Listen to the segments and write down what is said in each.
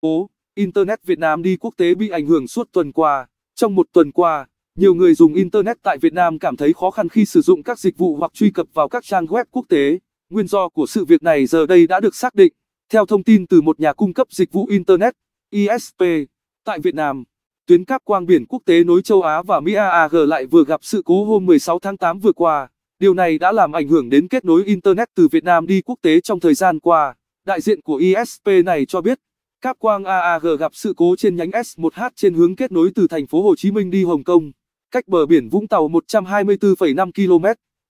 Ố, Internet Việt Nam đi quốc tế bị ảnh hưởng suốt tuần qua. Trong một tuần qua, nhiều người dùng Internet tại Việt Nam cảm thấy khó khăn khi sử dụng các dịch vụ hoặc truy cập vào các trang web quốc tế. Nguyên do của sự việc này giờ đây đã được xác định. Theo thông tin từ một nhà cung cấp dịch vụ Internet, ISP, tại Việt Nam, tuyến cáp quang biển quốc tế nối châu Á và Mỹ AAG lại vừa gặp sự cố hôm 16 tháng 8 vừa qua. Điều này đã làm ảnh hưởng đến kết nối Internet từ Việt Nam đi quốc tế trong thời gian qua. Đại diện của ISP này cho biết, Cáp quang AAG gặp sự cố trên nhánh S1H trên hướng kết nối từ thành phố Hồ Chí Minh đi Hồng Kông, cách bờ biển Vũng Tàu 124,5 km.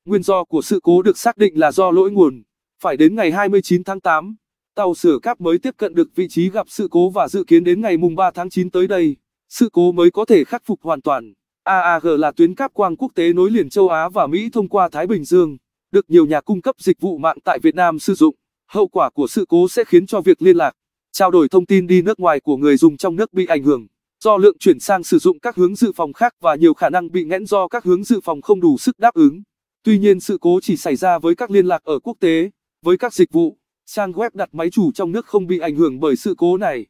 Nguyên do của sự cố được xác định là do lỗi nguồn. Phải đến ngày 29 tháng 8, tàu sửa cáp mới tiếp cận được vị trí gặp sự cố và dự kiến đến ngày mùng 3 tháng 9 tới đây, sự cố mới có thể khắc phục hoàn toàn. AAG là tuyến cáp quang quốc tế nối liền châu Á và Mỹ thông qua Thái Bình Dương, được nhiều nhà cung cấp dịch vụ mạng tại Việt Nam sử dụng. Hậu quả của sự cố sẽ khiến cho việc liên lạc trao đổi thông tin đi nước ngoài của người dùng trong nước bị ảnh hưởng do lượng chuyển sang sử dụng các hướng dự phòng khác và nhiều khả năng bị nghẽn do các hướng dự phòng không đủ sức đáp ứng. Tuy nhiên sự cố chỉ xảy ra với các liên lạc ở quốc tế, với các dịch vụ, trang web đặt máy chủ trong nước không bị ảnh hưởng bởi sự cố này.